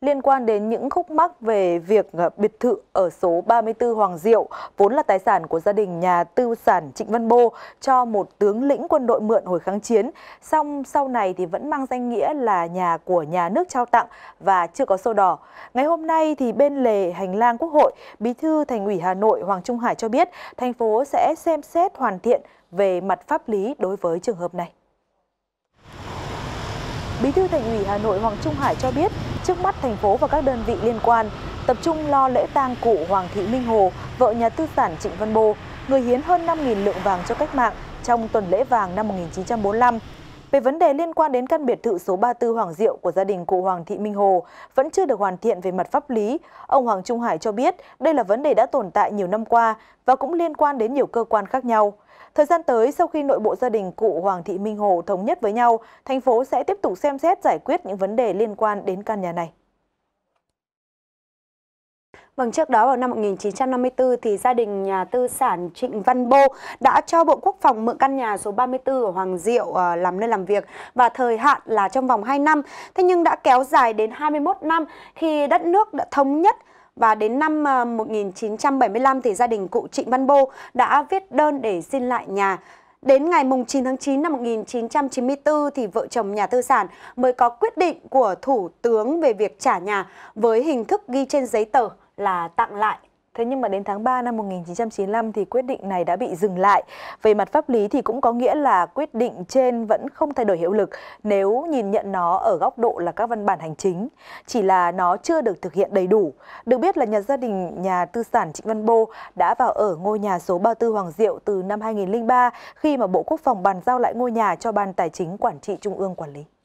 liên quan đến những khúc mắc về việc à, biệt thự ở số 34 Hoàng Diệu, vốn là tài sản của gia đình nhà tư sản Trịnh Văn Bô cho một tướng lĩnh quân đội mượn hồi kháng chiến, song sau này thì vẫn mang danh nghĩa là nhà của nhà nước trao tặng và chưa có sổ đỏ. Ngày hôm nay thì bên lề hành lang Quốc hội, Bí thư Thành ủy Hà Nội Hoàng Trung Hải cho biết thành phố sẽ xem xét hoàn thiện về mặt pháp lý đối với trường hợp này. Bí thư Thành ủy Hà Nội Hoàng Trung Hải cho biết, Trước mắt thành phố và các đơn vị liên quan tập trung lo lễ tang cụ Hoàng Thị Minh Hồ, vợ nhà tư sản Trịnh Văn Bô, người hiến hơn 5.000 lượng vàng cho cách mạng trong tuần lễ vàng năm 1945 về vấn đề liên quan đến căn biệt thự số 34 Hoàng Diệu của gia đình cụ Hoàng Thị Minh Hồ vẫn chưa được hoàn thiện về mặt pháp lý, ông Hoàng Trung Hải cho biết đây là vấn đề đã tồn tại nhiều năm qua và cũng liên quan đến nhiều cơ quan khác nhau. Thời gian tới, sau khi nội bộ gia đình cụ Hoàng Thị Minh Hồ thống nhất với nhau, thành phố sẽ tiếp tục xem xét giải quyết những vấn đề liên quan đến căn nhà này. Vâng, trước đó vào năm 1954 thì gia đình nhà tư sản Trịnh Văn Bô đã cho Bộ Quốc phòng mượn căn nhà số 34 ở Hoàng Diệu ờ, làm nơi làm việc và thời hạn là trong vòng 2 năm. Thế nhưng đã kéo dài đến 21 năm khi đất nước đã thống nhất và đến năm 1975 ờ, thì gia đình cụ Trịnh Văn Bô đã viết đơn để xin lại nhà. Đến ngày 9 tháng 9 năm 1994 thì vợ chồng nhà tư sản mới có quyết định của Thủ tướng về việc trả nhà với hình thức ghi trên giấy tờ là tặng lại Thế nhưng mà đến tháng 3 năm 1995 thì quyết định này đã bị dừng lại. Về mặt pháp lý thì cũng có nghĩa là quyết định trên vẫn không thay đổi hiệu lực nếu nhìn nhận nó ở góc độ là các văn bản hành chính, chỉ là nó chưa được thực hiện đầy đủ. Được biết là nhà gia đình nhà tư sản Trịnh Văn Bô đã vào ở ngôi nhà số 34 Hoàng Diệu từ năm 2003 khi mà Bộ Quốc phòng bàn giao lại ngôi nhà cho Ban Tài chính Quản trị Trung ương quản lý.